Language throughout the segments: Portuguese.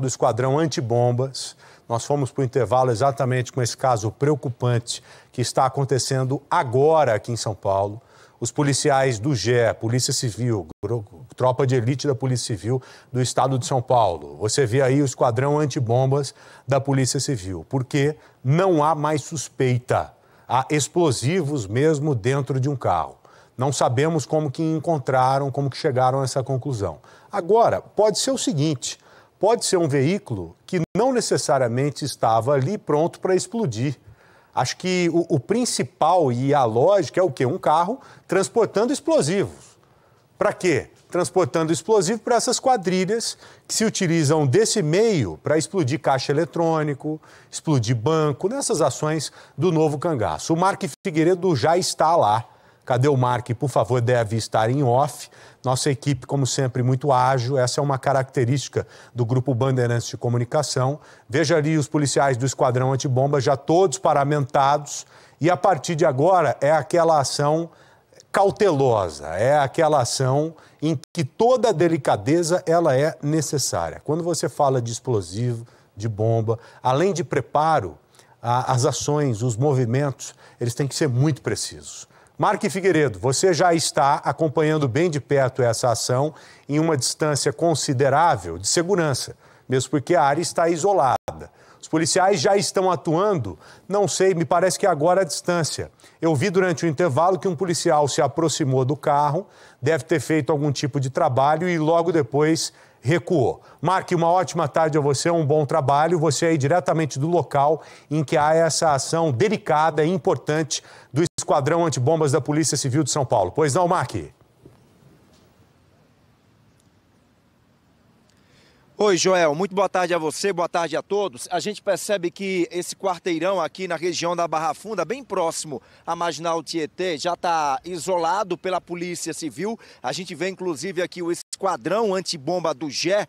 do Esquadrão Antibombas. Nós fomos para o intervalo exatamente com esse caso preocupante que está acontecendo agora aqui em São Paulo. Os policiais do GE, Polícia Civil, tropa de elite da Polícia Civil do estado de São Paulo. Você vê aí o esquadrão antibombas da Polícia Civil, porque não há mais suspeita. Há explosivos mesmo dentro de um carro. Não sabemos como que encontraram, como que chegaram a essa conclusão. Agora, pode ser o seguinte, pode ser um veículo que não necessariamente estava ali pronto para explodir. Acho que o, o, principal e a lógica é o quê? Um carro transportando explosivos. Para quê? Transportando explosivo para essas quadrilhas que se utilizam desse meio para explodir caixa eletrônico, explodir banco, nessas ações do novo cangaço. O Mark Figueiredo já está lá Cadê o Mark? Por favor, deve estar em off. Nossa equipe, como sempre, muito ágil. Essa é uma característica do Grupo Bandeirantes de Comunicação. Veja ali os policiais do Esquadrão Antibomba, já todos paramentados. E a partir de agora é aquela ação cautelosa, é aquela ação em que toda delicadeza ela é necessária. Quando você fala de explosivo, de bomba, além de preparo, as ações, os movimentos, eles têm que ser muito precisos. Marque Figueiredo, você já está acompanhando bem de perto essa ação em uma distância considerável de segurança, mesmo porque a área está isolada. Os policiais já estão atuando, não sei, me parece que agora a distância. Eu vi durante o intervalo que um policial se aproximou do carro, deve ter feito algum tipo de trabalho e logo depois recuou. Marque, uma ótima tarde a você, um bom trabalho. Você aí diretamente do local em que há essa ação delicada e importante do Esquadrão Antibombas da Polícia Civil de São Paulo. Pois não, Mark? Oi, Joel. Muito boa tarde a você, boa tarde a todos. A gente percebe que esse quarteirão aqui na região da Barra Funda, bem próximo à Marginal Tietê, já está isolado pela Polícia Civil. A gente vê, inclusive, aqui o esquadrão antibomba do GE, eh,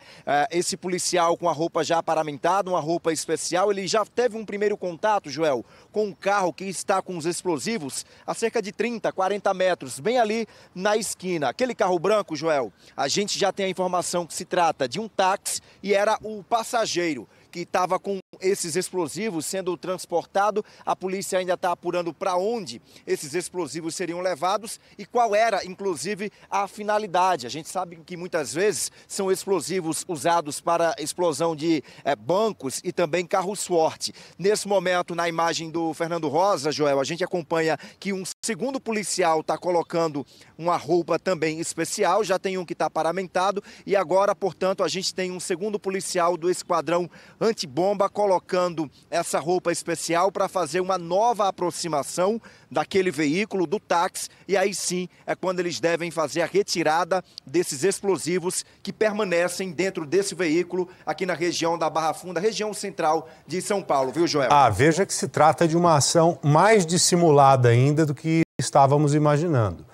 esse policial com a roupa já paramentada, uma roupa especial, ele já teve um primeiro contato, Joel, com um carro que está com os explosivos a cerca de 30, 40 metros, bem ali na esquina. Aquele carro branco, Joel, a gente já tem a informação que se trata de um táxi e era o passageiro que estava com esses explosivos sendo transportados. A polícia ainda está apurando para onde esses explosivos seriam levados e qual era, inclusive, a finalidade. A gente sabe que muitas vezes são explosivos usados para explosão de é, bancos e também carros forte. Nesse momento, na imagem do Fernando Rosa, Joel, a gente acompanha que um segundo policial está colocando uma roupa também especial, já tem um que está paramentado e agora, portanto, a gente tem um segundo policial do esquadrão antibomba colocando colocando essa roupa especial para fazer uma nova aproximação daquele veículo, do táxi, e aí sim é quando eles devem fazer a retirada desses explosivos que permanecem dentro desse veículo aqui na região da Barra Funda, região central de São Paulo, viu, Joel? Ah, veja que se trata de uma ação mais dissimulada ainda do que estávamos imaginando.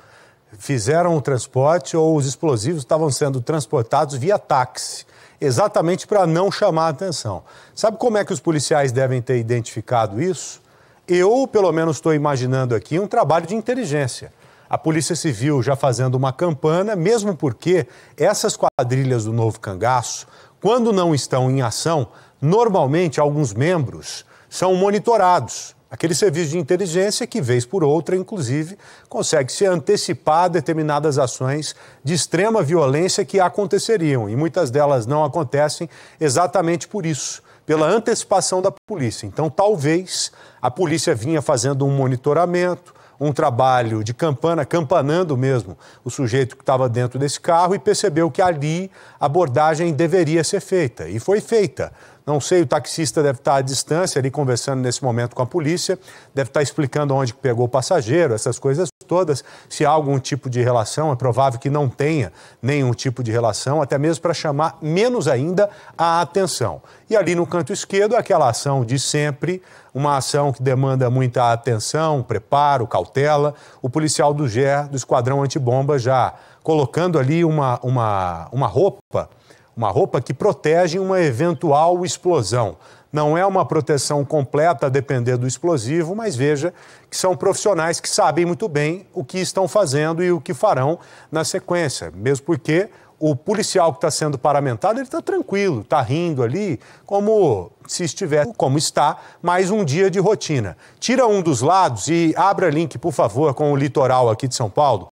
Fizeram o transporte ou os explosivos estavam sendo transportados via táxi exatamente para não chamar a atenção. Sabe como é que os policiais devem ter identificado isso? Eu, pelo menos, estou imaginando aqui um trabalho de inteligência. A Polícia Civil já fazendo uma campana, mesmo porque essas quadrilhas do novo cangaço, quando não estão em ação, normalmente alguns membros são monitorados Aquele serviço de inteligência que, vez por outra, inclusive, consegue se antecipar a determinadas ações de extrema violência que aconteceriam, e muitas delas não acontecem exatamente por isso, pela antecipação da polícia. Então, talvez a polícia vinha fazendo um monitoramento, um trabalho de campana, campanando mesmo o sujeito que estava dentro desse carro e percebeu que ali a abordagem deveria ser feita. E foi feita. Não sei, o taxista deve estar à distância ali conversando nesse momento com a polícia, deve estar explicando onde pegou o passageiro, essas coisas todas. Se há algum tipo de relação, é provável que não tenha nenhum tipo de relação, até mesmo para chamar menos ainda a atenção. E ali no canto esquerdo, aquela ação de sempre, uma ação que demanda muita atenção, preparo, cautela. O policial do GER, do Esquadrão Antibomba, já colocando ali uma, uma, uma roupa uma roupa que protege uma eventual explosão. Não é uma proteção completa a depender do explosivo, mas veja que são profissionais que sabem muito bem o que estão fazendo e o que farão na sequência, mesmo porque o policial que está sendo paramentado, ele está tranquilo, está rindo ali, como se estiver, como está, mais um dia de rotina. Tira um dos lados e abra link, por favor, com o litoral aqui de São Paulo.